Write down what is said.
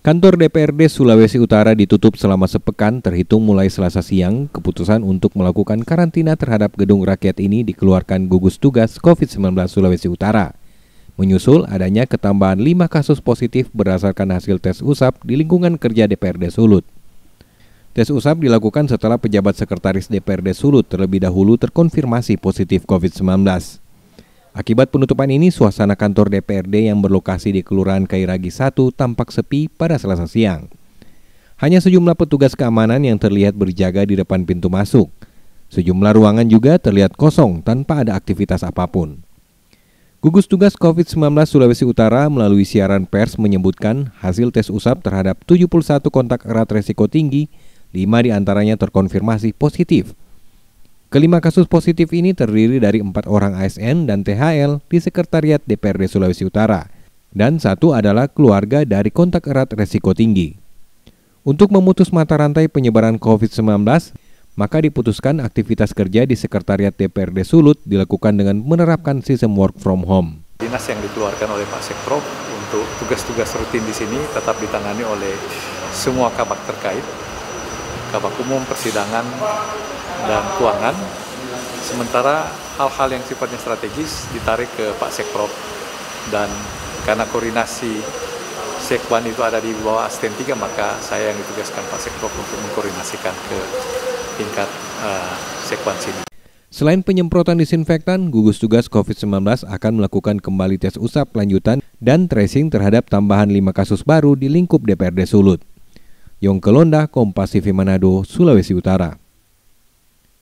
Kantor DPRD Sulawesi Utara ditutup selama sepekan terhitung mulai Selasa siang. Keputusan untuk melakukan karantina terhadap gedung rakyat ini dikeluarkan gugus tugas COVID-19 Sulawesi Utara. Menyusul adanya ketambahan 5 kasus positif berdasarkan hasil tes usap di lingkungan kerja DPRD Sulut. Tes usap dilakukan setelah pejabat sekretaris DPRD Sulut terlebih dahulu terkonfirmasi positif COVID-19. Akibat penutupan ini, suasana kantor DPRD yang berlokasi di Kelurahan Kairagi 1 tampak sepi pada selasa siang. Hanya sejumlah petugas keamanan yang terlihat berjaga di depan pintu masuk. Sejumlah ruangan juga terlihat kosong tanpa ada aktivitas apapun. Gugus Tugas COVID-19 Sulawesi Utara melalui siaran pers menyebutkan hasil tes usap terhadap 71 kontak erat resiko tinggi, 5 diantaranya terkonfirmasi positif. Kelima kasus positif ini terdiri dari empat orang ASN dan THL di Sekretariat DPRD Sulawesi Utara, dan satu adalah keluarga dari kontak erat resiko tinggi. Untuk memutus mata rantai penyebaran COVID-19, maka diputuskan aktivitas kerja di Sekretariat DPRD Sulut dilakukan dengan menerapkan sistem work from home. Dinas yang dikeluarkan oleh Pak Sekprov untuk tugas-tugas rutin di sini tetap ditangani oleh semua kabak terkait Kabak Umum, Persidangan, dan Keuangan. Sementara hal-hal yang sifatnya strategis ditarik ke Pak Sekprov dan karena koordinasi Sekwan itu ada di bawah asisten 3 maka saya yang ditugaskan Pak Sekprov untuk mengkoordinasikan ke tingkat uh, Sekwan sini. Selain penyemprotan disinfektan, gugus tugas COVID-19 akan melakukan kembali tes usap lanjutan dan tracing terhadap tambahan 5 kasus baru di lingkup DPRD Sulut. Yongkelonda, Kompas TV Manado, Sulawesi Utara.